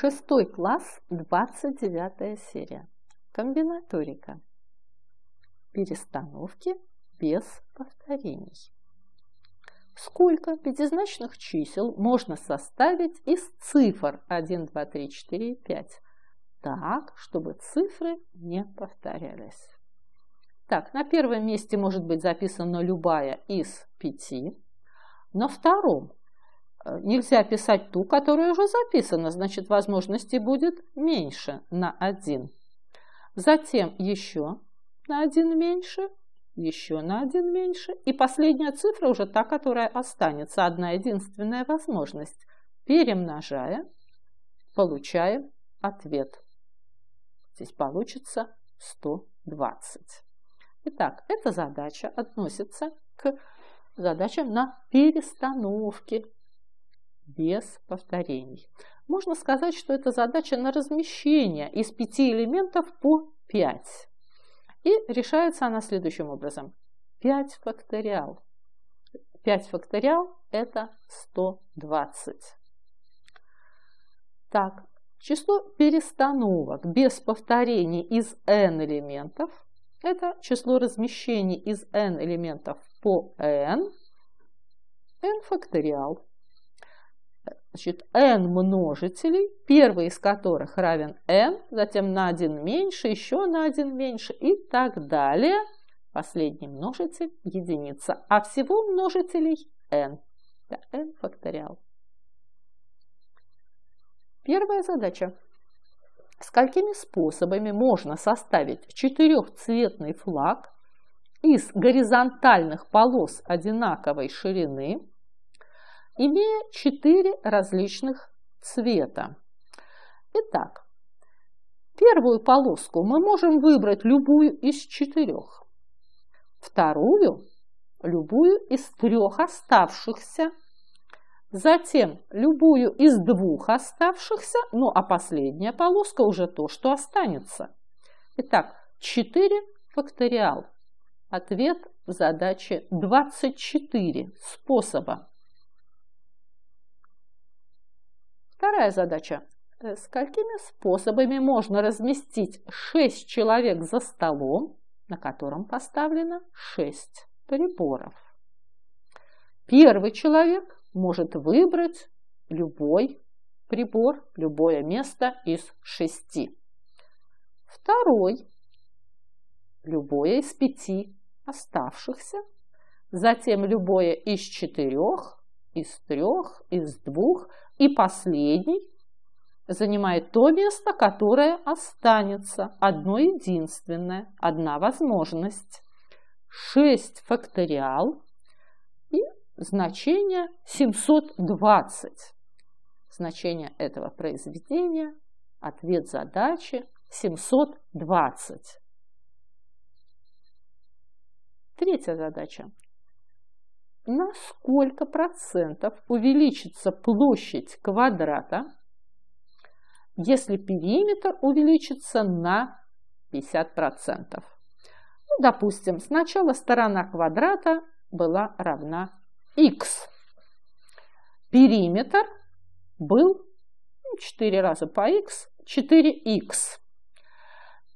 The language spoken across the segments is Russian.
Шестой класс, 29 серия. Комбинаторика. Перестановки без повторений. Сколько пятизначных чисел можно составить из цифр 1, 2, 3, 4 и 5? Так, чтобы цифры не повторялись. Так, на первом месте может быть записана любая из пяти, на втором Э, нельзя писать ту, которая уже записана, значит возможностей будет меньше на один, Затем еще на один меньше, еще на один меньше. И последняя цифра уже та, которая останется, одна единственная возможность. Перемножая, получаем ответ. Здесь получится 120. Итак, эта задача относится к задачам на перестановке без повторений. Можно сказать, что это задача на размещение из пяти элементов по пять. И решается она следующим образом. 5 факториал. 5 факториал – это 120. Так, число перестановок без повторений из n элементов – это число размещений из n элементов по n, n факториал – Значит, n множителей, первый из которых равен n, затем на один меньше, еще на один меньше и так далее. Последний множитель – единица, а всего множителей n. Это n факториал. Первая задача. Сколькими способами можно составить четырехцветный флаг из горизонтальных полос одинаковой ширины, имея четыре различных цвета. Итак, первую полоску мы можем выбрать любую из четырех, вторую – любую из трех оставшихся, затем любую из двух оставшихся, ну а последняя полоска уже то, что останется. Итак, 4 факториал. Ответ задачи 24 способа. Вторая задача. Э, сколькими способами можно разместить 6 человек за столом, на котором поставлено 6 приборов? Первый человек может выбрать любой прибор, любое место из шести. Второй – любое из пяти оставшихся, затем любое из четырех, из трех, из двух, и последний занимает то место, которое останется, одно единственное, одна возможность. 6 факториал и значение 720. Значение этого произведения, ответ задачи 720. Третья задача на сколько процентов увеличится площадь квадрата, если периметр увеличится на 50%. Ну, допустим, сначала сторона квадрата была равна x. Периметр был 4 ну, раза по x, 4x.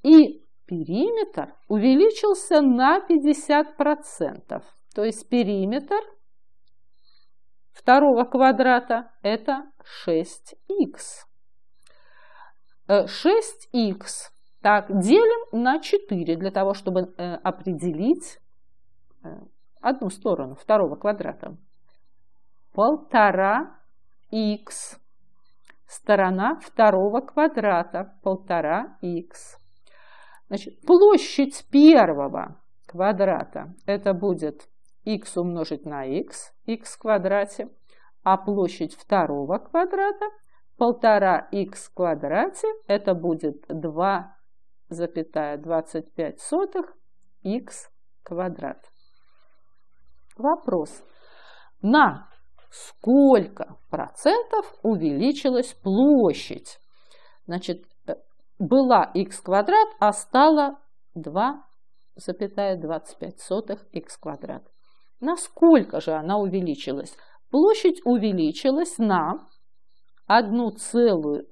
И периметр увеличился на 50% то есть периметр второго квадрата это 6х. 6х э, так, делим на 4 для того, чтобы э, определить э, одну сторону второго квадрата. Полтора х. Сторона второго квадрата. Полтора х. Значит, площадь первого квадрата. Это будет x умножить на x, x в квадрате, а площадь второго квадрата полтора x в квадрате, это будет 2,25 x квадрат. Вопрос. На сколько процентов увеличилась площадь? Значит, э, была x квадрат, а стала 2,25 x квадрат. Насколько же она увеличилась? Площадь увеличилась на 1,25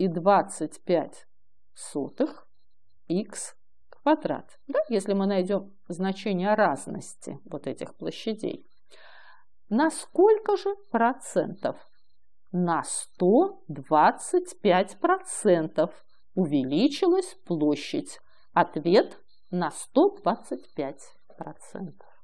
x квадрат. Да? Если мы найдем значение разности вот этих площадей. На сколько же процентов? На 125 процентов увеличилась площадь. Ответ на 125 процентов.